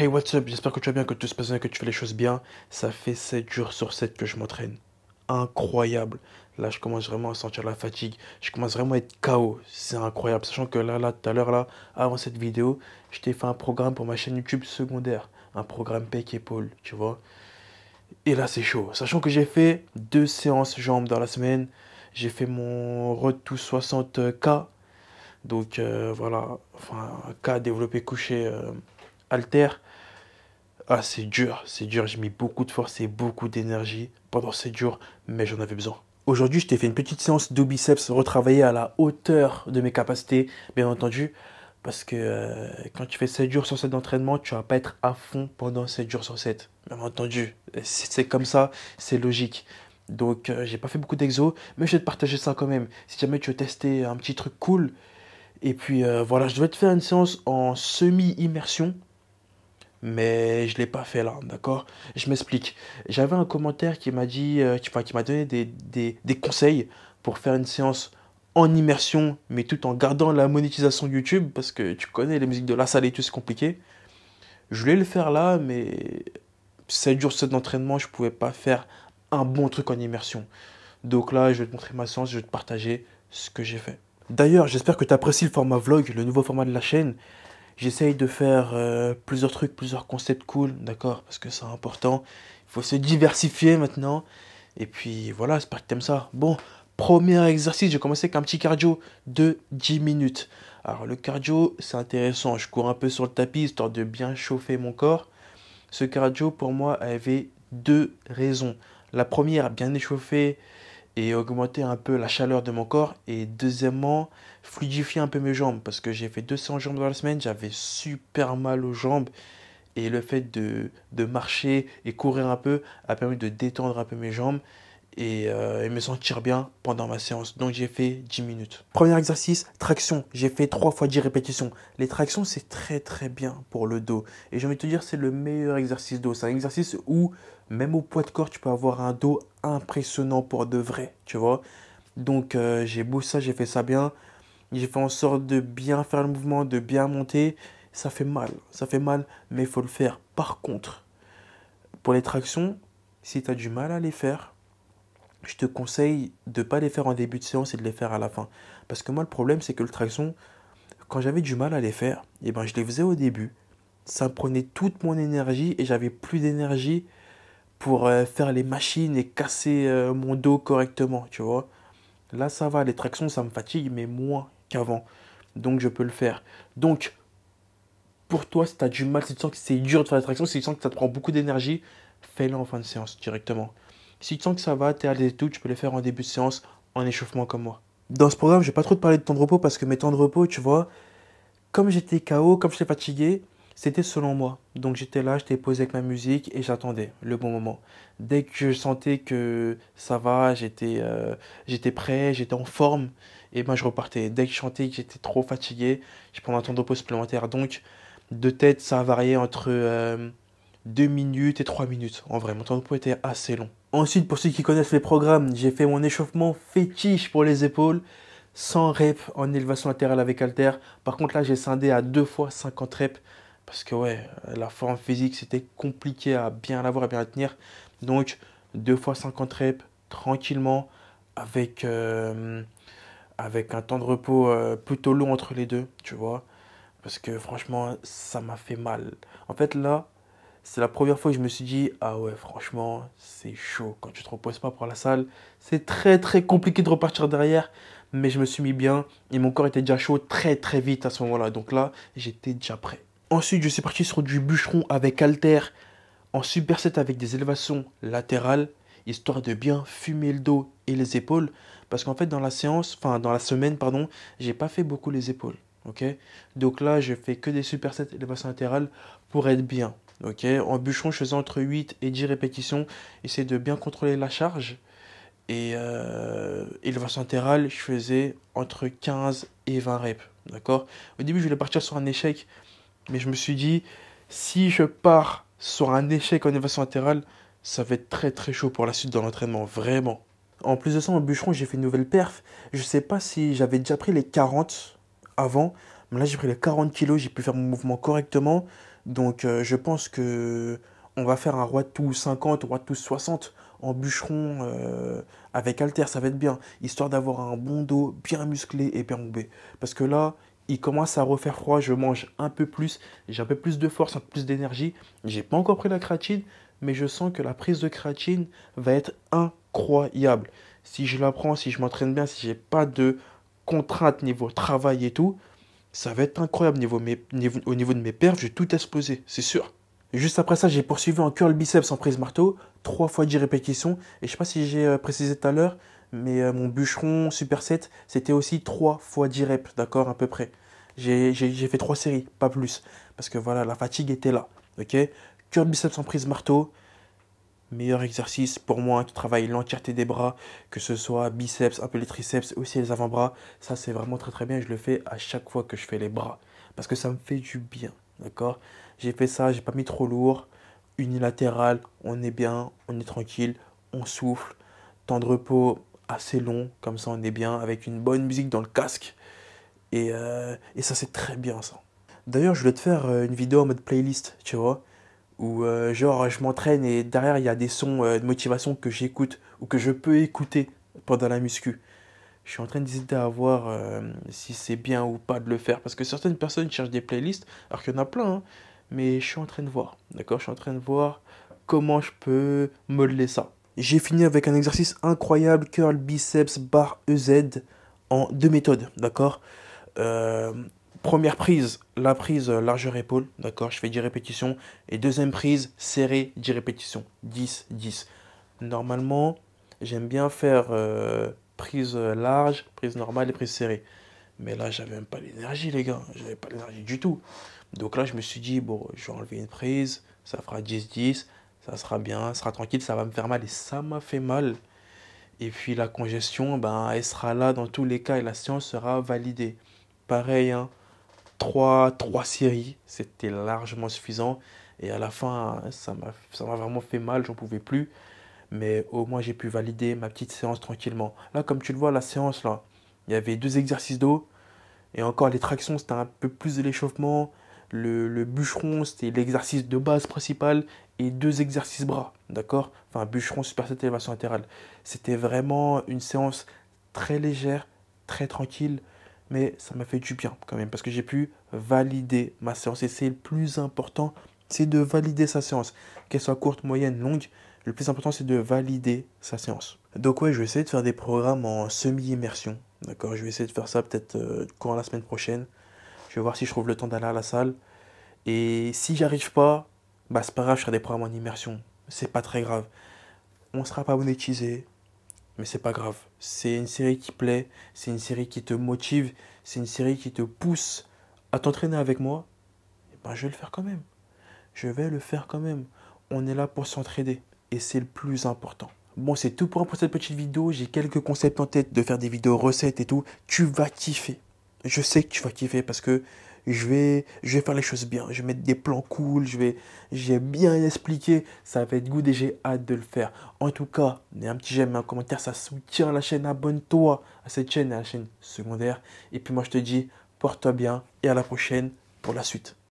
Hey, what's up? J'espère que tu vas bien, que tout se passe bien, que tu fais les choses bien. Ça fait 7 jours sur 7 que je m'entraîne. Incroyable. Là, je commence vraiment à sentir la fatigue. Je commence vraiment à être KO. C'est incroyable. Sachant que là, là, tout à l'heure, là, avant cette vidéo, je t'ai fait un programme pour ma chaîne YouTube secondaire. Un programme pec épaule, tu vois. Et là, c'est chaud. Sachant que j'ai fait deux séances jambes dans la semaine. J'ai fait mon retour 60K. Donc, euh, voilà. Enfin, K développé couché. Euh, alter ah, c'est dur, c'est dur, j'ai mis beaucoup de force et beaucoup d'énergie pendant 7 jours, mais j'en avais besoin. Aujourd'hui, je t'ai fait une petite séance de biceps retravaillée à la hauteur de mes capacités, bien entendu, parce que euh, quand tu fais 7 jours sur 7 d'entraînement, tu vas pas être à fond pendant 7 jours sur 7. Bien entendu, c'est comme ça, c'est logique. Donc, euh, j'ai pas fait beaucoup d'exo, mais je vais te partager ça quand même. Si jamais tu veux tester un petit truc cool, et puis euh, voilà, je vais te faire une séance en semi-immersion mais je ne l'ai pas fait là, d'accord Je m'explique. J'avais un commentaire qui m'a dit, euh, qui, m'a donné des, des, conseils pour faire une séance en immersion, mais tout en gardant la monétisation YouTube, parce que tu connais les musiques de la salle et tout, c'est compliqué. Je voulais le faire là, mais 7 jours d'entraînement, je ne pouvais pas faire un bon truc en immersion. Donc là, je vais te montrer ma séance, je vais te partager ce que j'ai fait. D'ailleurs, j'espère que tu apprécies le format vlog, le nouveau format de la chaîne. J'essaye de faire euh, plusieurs trucs, plusieurs concepts cool, d'accord Parce que c'est important. Il faut se diversifier maintenant. Et puis voilà, j'espère que t'aimes ça. Bon, premier exercice, j'ai commencé avec un petit cardio de 10 minutes. Alors le cardio, c'est intéressant. Je cours un peu sur le tapis histoire de bien chauffer mon corps. Ce cardio, pour moi, avait deux raisons. La première, bien échauffer et augmenter un peu la chaleur de mon corps. Et deuxièmement, fluidifier un peu mes jambes parce que j'ai fait 200 jambes dans la semaine, j'avais super mal aux jambes. Et le fait de, de marcher et courir un peu a permis de détendre un peu mes jambes. Euh, et, me sentir bien pendant ma séance. Donc j'ai fait 10 minutes. Premier exercice, traction. J'ai fait 3 fois 10 répétitions. Les tractions, c'est très très bien pour le dos. Et j'ai envie de te dire, c'est le meilleur exercice dos. C'est un exercice où, même au poids de corps, tu peux avoir un dos impressionnant pour de vrai, tu vois. Donc euh, j'ai beau ça, j'ai fait ça bien. J'ai fait en sorte de bien faire le mouvement, de bien monter. Ça fait mal, ça fait mal, mais il faut le faire. Par contre, pour les tractions, si tu as du mal à les faire, je te conseille de ne pas les faire en début de séance et de les faire à la fin. Parce que moi, le problème, c'est que le traction, quand j'avais du mal à les faire, et eh ben, je les faisais au début. Ça prenait toute mon énergie et j'avais plus d'énergie pour euh, faire les machines et casser euh, mon dos correctement, tu vois. Là, ça va, les tractions, ça me fatigue, mais moins qu'avant. Donc, je peux le faire. Donc, pour toi, si tu as du mal, si tu sens que c'est dur de faire la tractions, si tu sens que ça te prend beaucoup d'énergie, fais-le en fin de séance directement. Si tu sens que ça va, t'es à l'aise et tout, tu peux le faire en début de séance, en échauffement comme moi. Dans ce programme, je vais pas trop te parler de temps de repos parce que mes temps de repos, tu vois, comme j'étais KO, comme j'étais fatigué, c'était selon moi. Donc j'étais là, j'étais posé avec ma musique et j'attendais le bon moment. Dès que je sentais que ça va, j'étais euh, j'étais prêt, j'étais en forme, et eh ben je repartais. Dès que je sentais que j'étais trop fatigué, je prenais un temps de repos supplémentaire. Donc de tête, ça varié entre euh, 2 minutes et 3 minutes. En vrai, mon temps de repos était assez long. Ensuite, pour ceux qui connaissent les programmes, j'ai fait mon échauffement fétiche pour les épaules, 100 reps en élévation latérale avec halter. Par contre, là, j'ai scindé à 2 fois 50 reps parce que, ouais, la forme physique, c'était compliqué à bien l'avoir, à bien la tenir. Donc, 2 fois 50 reps, tranquillement, avec, euh, avec un temps de repos euh, plutôt long entre les deux, tu vois. Parce que franchement, ça m'a fait mal. En fait, là, c'est la première fois que je me suis dit, ah ouais, franchement, c'est chaud. Quand tu te reposes pas pour la salle, c'est très très compliqué de repartir derrière. Mais je me suis mis bien et mon corps était déjà chaud très très vite à ce moment-là. Donc là, j'étais déjà prêt. Ensuite, je suis parti sur du bûcheron avec halter en superset avec des élévations latérales, histoire de bien fumer le dos et les épaules. Parce qu'en fait, dans la séance, enfin dans la semaine, pardon, j'ai pas fait beaucoup les épaules. ok Donc là, je fais que des supersets élévations latérales pour être bien. Ok, en bûcheron, je faisais entre 8 et 10 répétitions. Essayer de bien contrôler la charge. Et euh, je faisais entre 15 et 20 reps. D'accord Au début, je voulais partir sur un échec. Mais je me suis dit, si je pars sur un échec en élevation latérale, ça va être très très chaud pour la suite de l'entraînement. Vraiment. En plus de ça, en bûcheron, j'ai fait une nouvelle perf. Je sais pas si j'avais déjà pris les 40 avant. Mais là, j'ai pris les 40 kilos. J'ai pu faire mon mouvement correctement donc euh, je pense que on va faire un roi de tous 50, roi de tous 60 en bûcheron euh, avec Alter, ça va être bien, histoire d'avoir un bon dos bien musclé et bien bombé. Parce que là, il commence à refaire froid, je mange un peu plus, j'ai un peu plus de force, un peu plus d'énergie. J'ai pas encore pris la créatine, mais je sens que la prise de créatine va être incroyable. Si je la prends, si je m'entraîne bien, si n'ai pas de contraintes niveau travail et tout, ça va être incroyable niveau au niveau de mes perfs, j'ai tout explosé, c'est sûr. Juste après ça, j'ai poursuivi en curl biceps en prise marteau, 3 fois 10 répétitions. Et je sais pas si j'ai euh, précisé tout à l'heure, mais euh, mon bûcheron super superset, c'était aussi 3 fois 10 reps, d'accord, à peu près. J'ai fait 3 séries, pas plus. Parce que voilà, la fatigue était là, ok Curl biceps en prise marteau, meilleur exercice pour moi qui travaille l'entièreté des bras, que ce soit biceps, un peu les triceps, aussi les avant-bras. Ça, c'est vraiment très très bien. Je le fais à chaque fois que je fais les bras parce que ça me fait du bien. D'accord J'ai fait ça, j'ai pas mis trop lourd, unilatéral, on est bien, on est tranquille, on souffle, temps de repos assez long, comme ça on est bien, avec une bonne musique dans le casque. Et, euh, et ça, c'est très bien ça. D'ailleurs, je voulais te faire euh, une vidéo en mode playlist, tu vois ou euh, genre je m'entraîne et derrière il y a des sons euh, de motivation que j'écoute ou que je peux écouter pendant la muscu. Je suis en train d'hésiter à voir euh, si c'est bien ou pas de le faire parce que certaines personnes cherchent des playlists alors qu'il y en a plein, hein. mais je suis en train de voir, d'accord Je suis en train de voir comment je peux modeler ça. J'ai fini avec un exercice incroyable curl biceps bar EZ en deux méthodes, d'accord Première prise, la prise euh, largeur épaule, d'accord, je fais 10 répétitions. Et deuxième prise, serrée, 10 répétitions, 10, 10. Normalement, j'aime bien faire euh, prise euh, large, prise normale et prise serrée. Mais là, j'avais même pas l'énergie, les gars, j'avais pas l'énergie du tout. Donc là, je me suis dit, bon, je vais enlever une prise, ça fera 10-10, ça sera bien, ça sera tranquille, ça va me faire mal. Et ça m'a fait mal. Et puis la congestion, ben, elle sera là dans tous les cas et la science sera validée. Pareil, hein, trois, trois séries. C'était largement suffisant. Et à la fin, ça m'a vraiment fait mal, j'en pouvais plus. Mais au moins, j'ai pu valider ma petite séance tranquillement. Là, comme tu le vois, la séance, là, il y avait deux exercices d'eau. Et encore, les tractions, c'était un peu plus de l'échauffement. Le, le, bûcheron, c'était l'exercice de base principal. Et deux exercices bras, d'accord Enfin, bûcheron, superset, élévation latérale. C'était vraiment une séance très légère, très tranquille mais ça m'a fait du bien quand même, parce que j'ai pu valider ma séance. Et c'est le plus important, c'est de valider sa séance, qu'elle soit courte, moyenne, longue. Le plus important, c'est de valider sa séance. Donc ouais, je vais essayer de faire des programmes en semi-immersion. D'accord, je vais essayer de faire ça peut-être quand euh, la semaine prochaine. Je vais voir si je trouve le temps d'aller à la salle. Et si j'arrive pas, bah c'est pas grave, je ferai des programmes en immersion. C'est pas très grave. On ne sera pas monétisé, mais c'est pas grave. C'est une série qui plaît, c'est une série qui te motive, c'est une série qui te pousse à t'entraîner avec moi. Et eh ben, je vais le faire quand même. Je vais le faire quand même. On est là pour s'entraider et c'est le plus important. Bon, c'est tout pour, pour cette petite vidéo. J'ai quelques concepts en tête de faire des vidéos recettes et tout. Tu vas kiffer. Je sais que tu vas kiffer parce que je vais, je vais faire les choses bien, je vais mettre des plans cool, je vais, j'ai bien expliqué, ça va être good et j'ai hâte de le faire. En tout cas, mets un petit j'aime, un commentaire, ça soutient la chaîne, abonne-toi à cette chaîne et à la chaîne secondaire. Et puis moi je te dis, porte-toi bien et à la prochaine pour la suite.